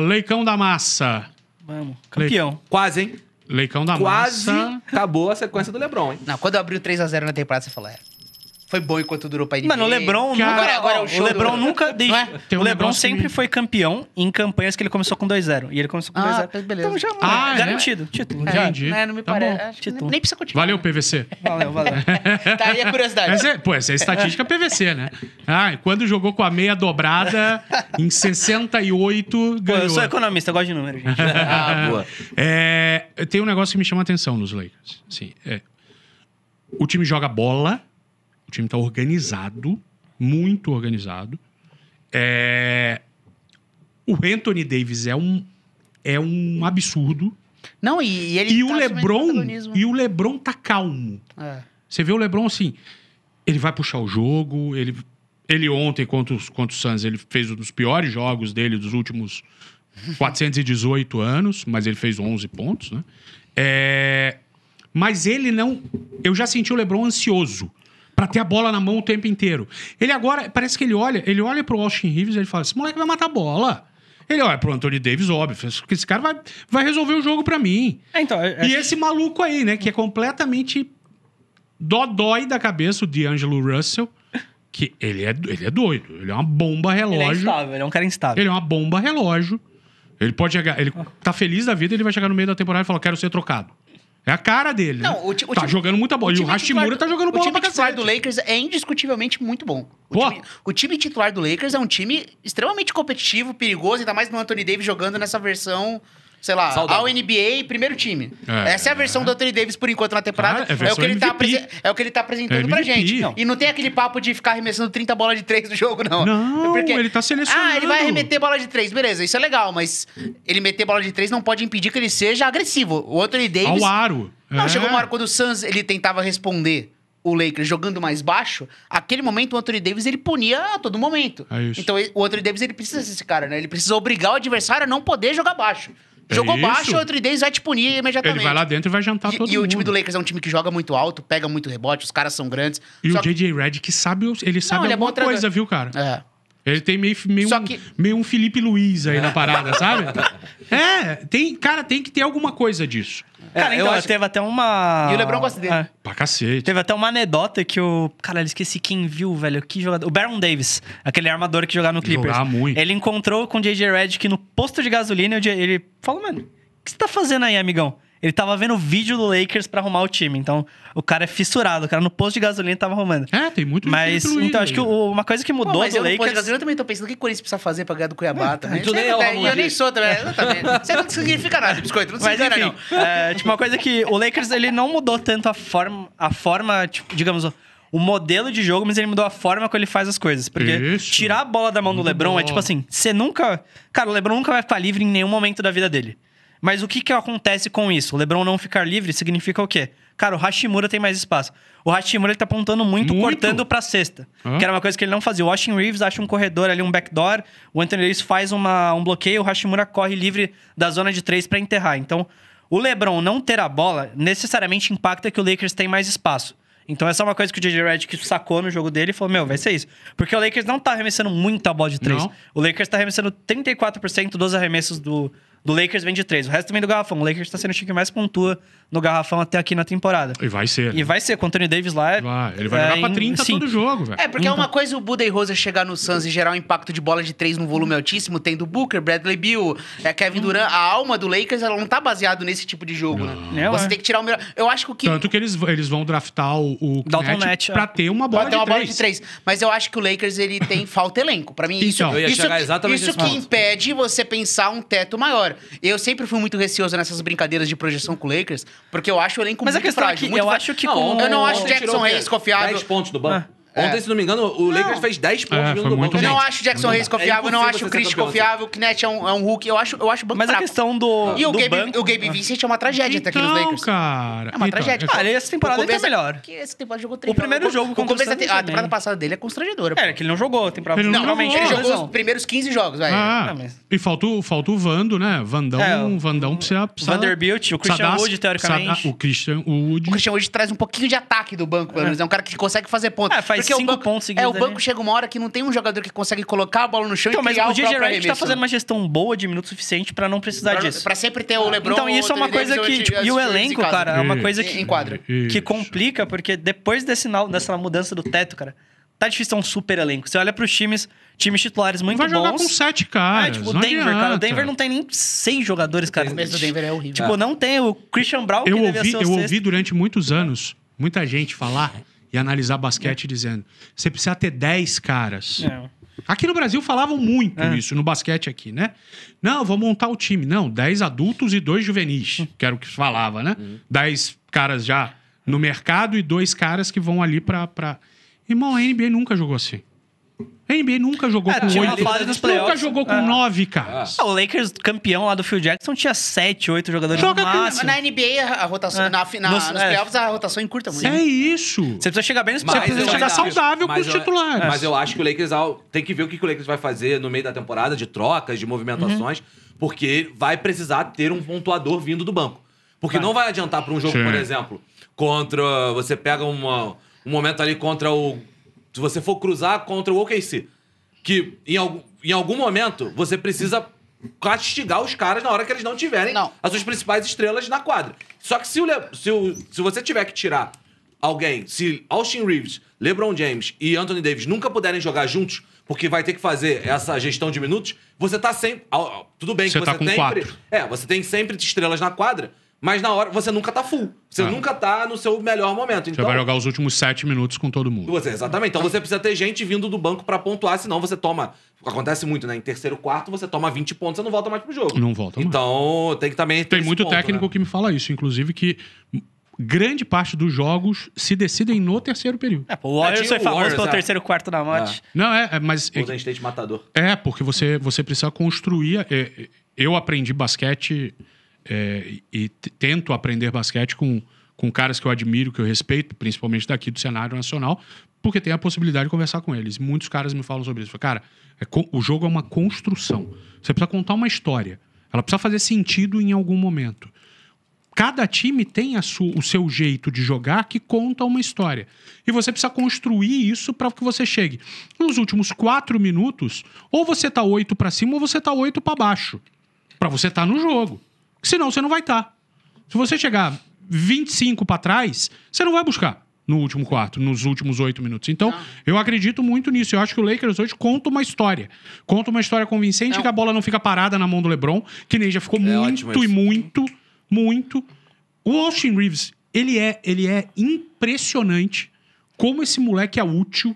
Leicão da Massa. Vamos. Campeão. Le... Quase, hein? Leicão da Quase Massa. Quase acabou a sequência do Lebron, hein? Não, quando abriu 3x0 na temporada, você falou, é foi bom enquanto durou pra NBA. Mano, o LeBron Cara, nunca... Agora, agora é o, é? o LeBron nunca deixou É? O LeBron sempre foi campeão em campanhas que ele começou com 2-0. E ele começou com 2-0. Ah, beleza. Então já ah, é, né? garantido. Título. É, Entendi. Não me tá parece. Título. Nem precisa continuar. Valeu, PVC. Valeu, valeu. tá aí a curiosidade. Essa é, pô, essa é estatística PVC, né? Ah, quando jogou com a meia dobrada, em 68, ganhou. Pô, eu sou economista, eu gosto de números, gente. Ah, ah, boa. É, tem um negócio que me chama a atenção nos Lakers. Sim, é. O time joga bola time está organizado, muito organizado. É... O Anthony Davis é um, é um absurdo. Não, e, ele e tá o LeBron E o LeBron tá calmo. É. Você vê o LeBron assim, ele vai puxar o jogo, ele, ele ontem contra, contra o Suns, ele fez um dos piores jogos dele dos últimos 418 anos, mas ele fez 11 pontos, né? É... Mas ele não. Eu já senti o LeBron ansioso para ter a bola na mão o tempo inteiro. Ele agora, parece que ele olha, ele olha pro Austin Reeves e ele fala: esse moleque vai matar a bola. Ele olha pro Anthony Davis, óbvio, esse cara vai, vai resolver o jogo para mim. É, então, é, é... E esse maluco aí, né, que é completamente dodói da cabeça, o D'Angelo Russell, que ele é, ele é doido, ele é uma bomba relógio. Ele é instável, ele é um cara instável. Ele é uma bomba relógio. Ele pode chegar, ele tá feliz da vida, ele vai chegar no meio da temporada e falar: quero ser trocado. É a cara dele. Não, né? o, tá jogando muita bola. O e o Hashimura titular, tá jogando bola pra cacete. O time titular do Lakers é indiscutivelmente muito bom. O time, o, time, titular do Lakers é um time extremamente competitivo, perigoso, ainda mais no Anthony Davis jogando nessa versão sei lá, Saudável. ao NBA, primeiro time. É, Essa é a versão é. do Anthony Davis por enquanto na temporada. Ah, é, é, o que ele tá é o que ele tá apresentando é pra gente. Não. E não tem aquele papo de ficar arremessando 30 bolas de três no jogo, não. Não, é Porque, ele tá selecionando. Ah, ele vai arremeter bola de três, beleza, isso é legal, mas ele meter bola de três não pode impedir que ele seja agressivo. O Anthony Davis. Ao aro. Não, chegou uma é. hora quando o Suns ele tentava responder o Lakers jogando mais baixo, aquele momento o Anthony Davis ele punia a todo momento. É então o Anthony Davis ele precisa desse cara, né? Ele precisa obrigar o adversário a não poder jogar baixo. É Jogou isso? baixo, o 3 vai te punir imediatamente. Ele vai lá dentro e vai jantar e, todo e mundo. E o time do Lakers é um time que joga muito alto, pega muito rebote, os caras são grandes. E o JJ que... Redick sabe, ele sabe não, alguma ele é coisa, viu, cara? É. Ele tem meio, meio, Só que... um, meio um Felipe Luiz aí na parada, sabe? É, tem, cara, tem que ter alguma coisa disso. É, cara, então, eu acho... teve até uma. E o Lebron gosta dele. É. Pra cacete. Teve até uma anedota que o. Cara, eu esqueci quem viu, velho. Que jogador. O Baron Davis, aquele armador que jogava no Clippers. Jogar muito. Ele encontrou com o JJ Redick no posto de gasolina e ele falou, mano, o que você tá fazendo aí, amigão? Ele tava vendo vídeo do Lakers para arrumar o time. Então, o cara é fissurado. O cara no posto de gasolina tava arrumando. É, tem muito Mas, então, acho que o, uma coisa que mudou Pô, mas do eu Lakers... no posto de gasolina também tô pensando o que o Corinthians precisa fazer pra ganhar do Cuiabá é, também. Tu nem é o Ramon Eu nem sou também. Isso é. não significa nada, biscoito. Não mas, significa enfim, não. É, tipo, uma coisa que o Lakers, ele não mudou tanto a forma, a forma tipo, digamos o modelo de jogo, mas ele mudou a forma como ele faz as coisas. Porque Isso. tirar a bola da mão do Lebron é tipo assim, você nunca. Cara, o Lebron nunca vai estar livre em nenhum momento da vida dele. Mas o que, que acontece com isso? O LeBron não ficar livre significa o quê? Cara, o Hashimura tem mais espaço. O Hashimura ele tá apontando muito, muito? cortando pra cesta. Hã? Que era uma coisa que ele não fazia. O Washington Reeves acha um corredor ali, um backdoor. O Anthony Davis faz uma, um bloqueio. O Hashimura corre livre da zona de três para enterrar. Então, o LeBron não ter a bola necessariamente impacta que o Lakers tem mais espaço. Então essa é uma coisa que o JJ Redick sacou no jogo dele e falou, meu, vai ser isso. Porque o Lakers não tá arremessando muita bola de três. Não. O Lakers tá arremessando 34% dos arremessos do, do Lakers vem de três. O resto também do garrafão. O Lakers tá sendo o time que mais pontua no garrafão até aqui na temporada. E vai ser. E né? vai ser. Com o Anthony Davis lá... É- vai. Ele vai é, jogar pra 30 sim. todo jogo, velho. É, porque então... é uma coisa o Buda e Rosa chegar no Suns e gerar um impacto de bola de três num volume altíssimo, tendo Booker, Bradley Bill, é, Kevin Durant. A alma do Lakers, ela não tá baseada nesse tipo de jogo, não. né? Não, Você é. tem que tirar o melhor... Eu acho que o que... Tanto que eles, eles vão draftar o, o Dalton é. pra ter uma bola pra ter uma de bola três. de três. Mas eu acho que o Lakers, ele tem falta elenco. Pra mim, então, isso... Eu ia isso, chegar exatamente isso que impede você pensar um teto maior história. Eu sempre fui muito receoso nessas brincadeiras de projeção com o Lakers, porque eu acho o elenco Mas muito a questão é frágil. É que muito eu frágil. acho que não, com... Eu não acho Jackson Hayes confiável. 10 pontos do banco. Ah. Ontem, é. se não me engano, o Lakers fez 10 pontos vindo é, do banco. Eu não acho Jackson Reis confiável, é não acho o Chris assim. confiável, o Knet é um, é um Hulk, eu acho, eu acho banco Mas a questão do. E o, Gabe, o Gabe Vincent é uma tragédia até aqui nos então, Lakers. cara. É uma então, tragédia. Cara, essa temporada ele tá melhor. Esse temporada jogou três O primeiro jogo com A temporada passada dele é constrangedora. É, que ele não jogou, tem problema. Não, Ele jogou os primeiros 15 jogos, velho. Ah, e falta o Vando, né? Vandão, Vandão precisa. Vanderbilt, o Christian Wood, teoricamente. O Christian Wood. O Christian Wood traz um pouquinho de ataque do banco, pelo menos. É um cara que consegue fazer pontos É, faz porque cinco o banco, pontos seguidos. É, o banco ali. chega uma hora que não tem um jogador que consegue colocar a bola no chão então, e criar mas o, o DJ Wright tá né? fazendo uma gestão boa de minuto suficiente para não precisar pra, disso. Para sempre ter o ah. LeBron. Então, isso é uma coisa que tipo, e o elenco, cara, é uma coisa que que complica porque depois desse dessa mudança do teto, cara, tá difícil ter um super elenco. Você olha pros times, times titulares muito bons. Vai jogar com sete caras. É, tipo, o Denver, adianta. cara. O Denver não tem nem seis jogadores, cara. O mesmo Denver é horrível. Tipo, não tem o Christian Brown, eu ouvi, Eu sexto. ouvi durante muitos anos muita gente falar e analisar basquete dizendo: você precisa ter 10 caras. É. Aqui no Brasil falavam muito é. isso, no basquete aqui, né? Não, vou montar o time. Não, 10 adultos e dois juvenis, hum. que era o que falava, né? 10 uhum. caras já no mercado e dois caras que vão ali pra. pra... Irmão, a NBA nunca jogou assim. A NBA nunca jogou é, com tinha oito. Nunca jogou com é. nove, cara. É. Ah, o Lakers, campeão lá do Phil Jackson, tinha sete, oito jogadores Joga no máximo. Na NBA, a rotação, é. na, na, nos, nos é. playoffs, a rotação encurta é muito. É isso. Você precisa chegar bem nos playoffs. Você precisa chegar saudável com os titulares. Mas eu acho que o Lakers tem que ver o que, que o Lakers vai fazer no meio da temporada, de trocas, de movimentações, uhum. porque vai precisar ter um pontuador vindo do banco. Porque vai. não vai adiantar para um jogo, Sim. por exemplo, contra... Você pega uma, um momento ali contra o se você for cruzar contra o OKC, que em, algum, em algum momento você precisa castigar os caras na hora que eles não tiverem não. as suas principais estrelas na quadra. Só que se, o, se, o... se você tiver que tirar alguém, se Austin Reeves, LeBron James e Anthony Davis nunca puderem jogar juntos, porque vai ter que fazer essa gestão de minutos, você tá sempre. Tudo bem você que você tá com sempre. Quatro. É, você tem sempre estrelas na quadra, mas na hora, você nunca tá full. Você ah. nunca tá no seu melhor momento. Então, você vai então jogar os últimos sete minutos com todo mundo. Você, exatamente. Então você precisa ter gente vindo do banco para pontuar, senão você toma. Acontece muito, né? Em terceiro, quarto, você toma 20 pontos, você não volta mais pro jogo. Não volta mais. Então tem que também. Tem muito ponto, técnico né? que me fala isso, inclusive, que grande parte dos jogos se decidem no terceiro período. É, o Warriors é, foi famoso pelo é. terceiro quarto da morte. É. Não, é, é mas... É Golden State matador. É, porque você, você precisa construir... É, eu aprendi basquete é, e tento aprender basquete com, com caras que eu admiro, que eu respeito, principalmente daqui do cenário nacional, porque tem a possibilidade de conversar com eles. Muitos caras me falam sobre isso. cara, é o jogo é uma construção. Você precisa contar uma história. Ela precisa fazer sentido em algum momento. Cada time tem o seu jeito de jogar que conta uma história. E você precisa construir isso para que você chegue. Nos últimos quatro minutos, ou você tá oito para cima ou você tá oito para baixo. Para você estar tá no jogo senão você não vai estar. Tá. Se você chegar 25 para trás, você não vai buscar no último quarto, nos últimos oito minutos. Então, não. eu acredito muito nisso. Eu acho que o Lakers hoje conta uma história. Conta uma história convincente não. que a bola não fica parada na mão do LeBron, que nem já ficou é muito e muito, muito. O Austin Reeves, ele é, ele é impressionante como esse moleque é útil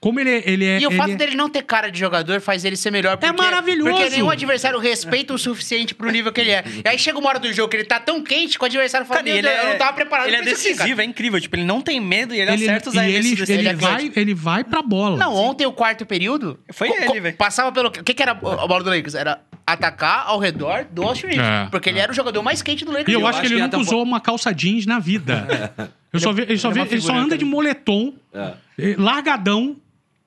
como ele, é- ele é. E o fato é... dele não ter cara de jogador faz ele ser melhor. É porque, é maravilhoso. Porque nenhum adversário respeita o suficiente pro nível que ele é. E aí chega uma hora do jogo que ele tá tão quente que o adversário fala: cara, ele Deus, é... eu não tava preparado Ele é decisivo, é incrível. Tipo, ele não tem medo e ele, ele acerta os ele, ele, ele, é vai, ele vai pra bola. Não, assim. ontem o quarto período. Foi ele, velho. Passava pelo. O que, que era a bola do Lakers? Era atacar ao redor do Austin É, porque ele era o jogador mais quente do Lakers. E eu, eu acho que ele nunca usou uma calça jeans na vida. Eu só só ele só anda de moletom, eh, largadão,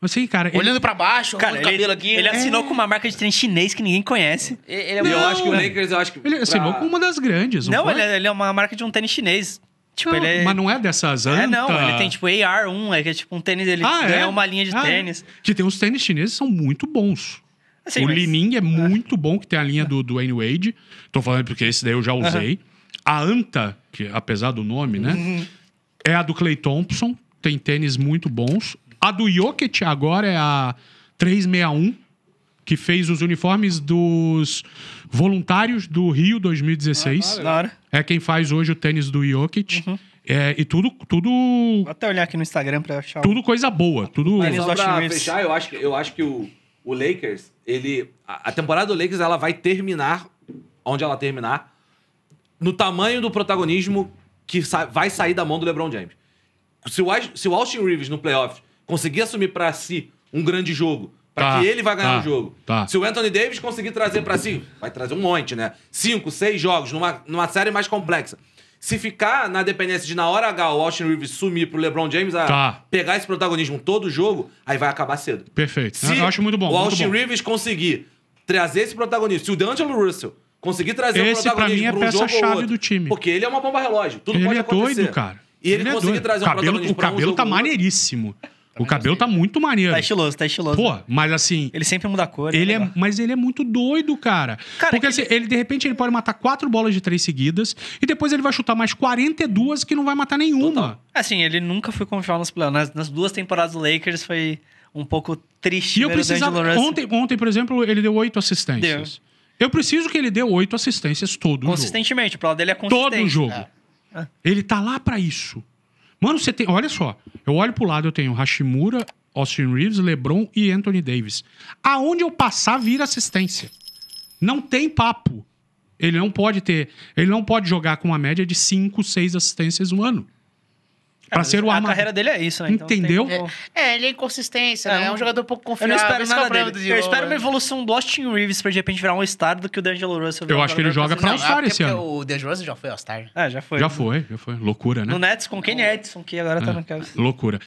Assim, cara. Olhando ele... pra baixo, cara, ele, cabelo aqui. Ele assinou é... com uma marca de trem chinês que ninguém conhece. Ele, ele é... eu acho que o Lakers, eu acho que. Ele assinou pra... com uma das grandes. Não, não é, ele, é, uma marca de um tênis chinês. Tipo, não, ah, ele é... Mas não é dessas anta... É, não. Ele tem, tipo, AR1, é que é tipo um tênis... Ele ah, é? uma linha de ah, é? tênis. É. Que tem uns tênis chineses que são muito bons. Assim, o mas... Lining é muito bom, que tem a linha do, do Wayne Wade. Tô falando porque esse daí eu já usei. A Anta, que apesar do nome, né? Uhum. É a do Clay Thompson. Tem tênis muito bons. A do Jokic agora é a 361, que fez os uniformes dos voluntários do Rio 2016. Ah, É quem faz hoje o tênis do Jokic. Uhum. É, e tudo, tudo. Vou até olhar aqui no Instagram pra achar. Tudo um... coisa boa. Tudo. Mas só pra fechar, eu acho que, eu acho que o, o Lakers, ele. A, a temporada do Lakers ela vai terminar onde ela terminar, no tamanho do protagonismo que sa vai sair da mão do LeBron James. Se o, se o Austin Reeves no playoff conseguir assumir para si um grande jogo, para tá, que ele vai ganhar tá, o jogo. Tá. Se o Anthony Davis conseguir trazer para si, vai trazer um monte, né? Cinco, seis jogos, numa, numa série mais complexa. Se ficar na dependência de, na hora H, o Austin Reeves sumir pro LeBron James, tá. pegar esse protagonismo todo jogo, aí vai acabar cedo. Perfeito. Se Eu acho muito bom. O Austin bom. Reeves conseguir trazer esse protagonismo, se o D'Angelo Russell conseguir trazer esse, um protagonismo pra mim, é pra um peça-chave do time. Porque ele é uma bomba relógio. Tudo ele pode é doido, cara. E ele, ele é conseguir doido. trazer o cabelo, protagonismo O cabelo um tá maneiríssimo. Tá o cabelo tá assim. muito maneiro. Tá estiloso, tá estiloso. Pô, mas assim. Ele sempre muda a cor. Né, ele é, mas ele é muito doido, cara. cara Porque assim, ele... de repente, ele pode matar quatro bolas de três seguidas e depois ele vai chutar mais 42 que não vai matar nenhuma. Total. Assim, ele nunca foi confiável nos planos. Nas, nas duas temporadas do Lakers foi um pouco triste. E eu precisava. Ontem, ontem, por exemplo, ele deu oito assistências. Deu. Eu preciso que ele dê oito assistências todo Consistentemente, jogo. o plano dele é consistente. Todo jogo. É. Ele tá lá para isso. Mano, você tem. Olha só. Eu olho pro lado, eu tenho Hashimura, Austin Reeves, LeBron e Anthony Davis. Aonde eu passar, vira assistência. Não tem papo. Ele não pode ter. Ele não pode jogar com uma média de 5, 6 assistências no ano. Pra ser o armador. A carreira dele é isso, né? Então Entendeu? Tem... É, é, ele é inconsistência, é, né? É um jogador pouco confiável. É eu não espero nada dele. Eu espero uma né? evolução do Austin Reeves pra de repente virar um star do que o D'Angelo Russell. Eu acho que ele joga pra All-Star é esse ano. O D'Angelo Russell já foi All-Star. É, já foi. Já foi, já foi. Loucura, né? No Nets com Ken Edson, que agora tá no Cavs. Loucura.